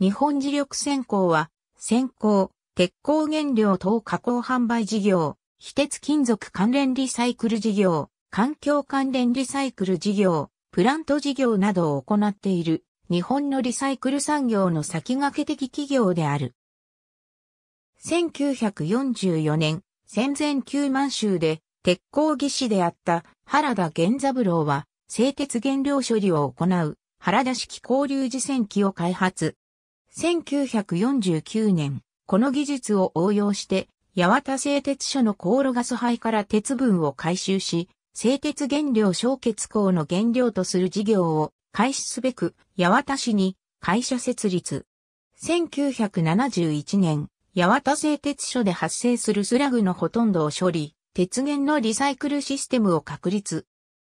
日本磁力線攻は、線攻、鉄鋼原料等加工販売事業、非鉄金属関連リサイクル事業、環境関連リサイクル事業、プラント事業などを行っている、日本のリサイクル産業の先駆け的企業である。1944年、戦前旧満州で、鉄鋼技師であった原田源三郎は、製鉄原料処理を行う、原田式交流磁線機を開発。1949年、この技術を応用して、八幡製鉄所の高炉ガス灰から鉄分を回収し、製鉄原料焼結鋼の原料とする事業を開始すべく、八幡市に会社設立。1971年、八幡製鉄所で発生するスラグのほとんどを処理、鉄源のリサイクルシステムを確立。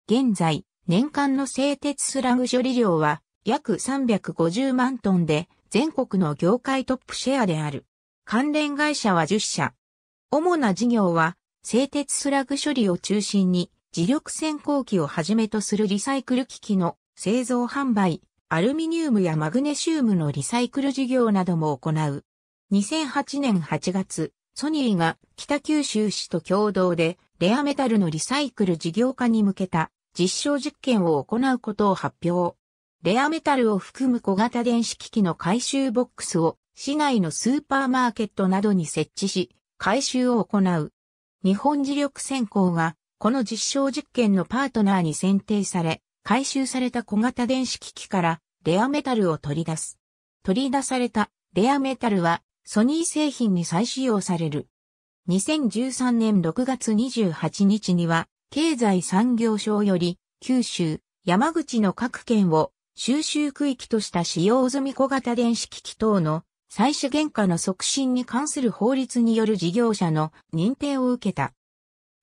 現在、年間の製鉄スラグ処理量は約350万トンで全国の業界トップシェアである。関連会社は10社。主な事業は製鉄スラグ処理を中心に磁力潜航機をはじめとするリサイクル機器の製造販売、アルミニウムやマグネシウムのリサイクル事業なども行う。2008年8月、ソニーが北九州市と共同でレアメタルのリサイクル事業化に向けた実証実験を行うことを発表。レアメタルを含む小型電子機器の回収ボックスを市内のスーパーマーケットなどに設置し、回収を行う。日本磁力専攻がこの実証実験のパートナーに選定され、回収された小型電子機器からレアメタルを取り出す。取り出されたレアメタルはソニー製品に再使用される。2013年6月28日には経済産業省より九州、山口の各県を収集区域とした使用済み小型電子機器等の採取原価の促進に関する法律による事業者の認定を受けた。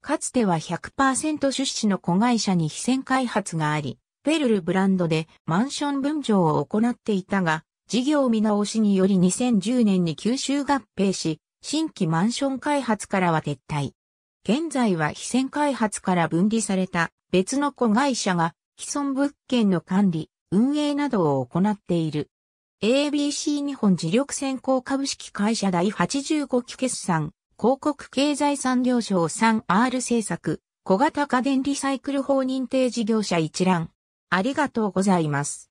かつては100%出資の子会社に非戦開発があり、フェルルブランドでマンション分譲を行っていたが、事業見直しにより2010年に吸収合併し、新規マンション開発からは撤退。現在は非戦開発から分離された別の子会社が既存物件の管理、運営などを行っている。ABC 日本磁力先行株式会社第85期決算、広告経済産業省 3R 政策、小型家電リサイクル法認定事業者一覧。ありがとうございます。